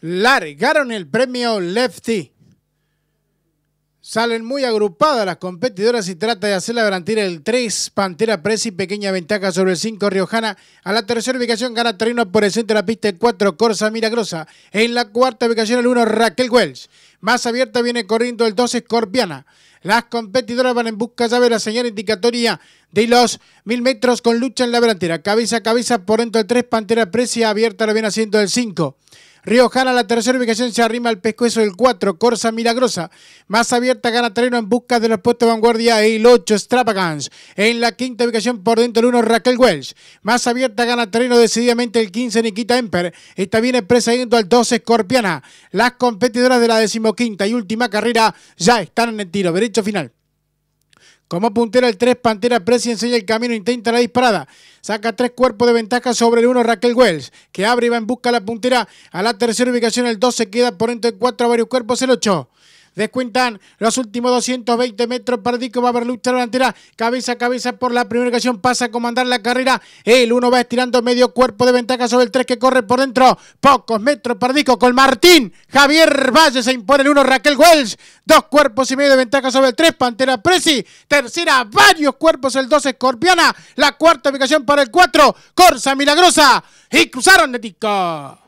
largaron el premio Lefty. Salen muy agrupadas las competidoras y trata de hacer la garantir el 3. Pantera y pequeña ventaja sobre el 5 Riojana. A la tercera ubicación gana Terreno... por el centro de la pista el 4 Corsa Milagrosa. En la cuarta ubicación el 1 Raquel Welch. Más abierta viene corriendo el 2 Scorpiana... Las competidoras van en busca ya de la señal indicatoria de los mil metros con lucha en la delantera. Cabeza a cabeza por dentro del 3, Pantera Precia abierta lo viene haciendo el 5. Riojana, la tercera ubicación, se arrima al pescuezo del 4, Corsa Milagrosa. Más abierta gana terreno en busca de los puestos de vanguardia, el 8, Strapagans. En la quinta ubicación, por dentro el 1, Raquel Welsh. Más abierta gana terreno decididamente el 15, Nikita Emper. Esta viene precediendo al 12 Scorpiana. Las competidoras de la decimoquinta y última carrera ya están en el tiro. Derecho final. Como puntera el 3, Pantera Presi enseña el camino, intenta la disparada. Saca tres cuerpos de ventaja sobre el 1, Raquel Wells, que abre y va en busca de la puntera a la tercera ubicación. El 2 se queda por entre 4 a varios cuerpos, el 8. Descuentan los últimos 220 metros para Va a haber lucha delantera. Cabeza a cabeza por la primera ubicación, Pasa a comandar la carrera. El uno va estirando medio cuerpo de ventaja sobre el 3 que corre por dentro. Pocos metros para con Martín. Javier Valle se impone el 1. Raquel Wells. Dos cuerpos y medio de ventaja sobre el 3. Pantera Presi. Tercera, varios cuerpos el 2. Escorpiana. La cuarta ubicación para el 4. Corsa Milagrosa. Y cruzaron de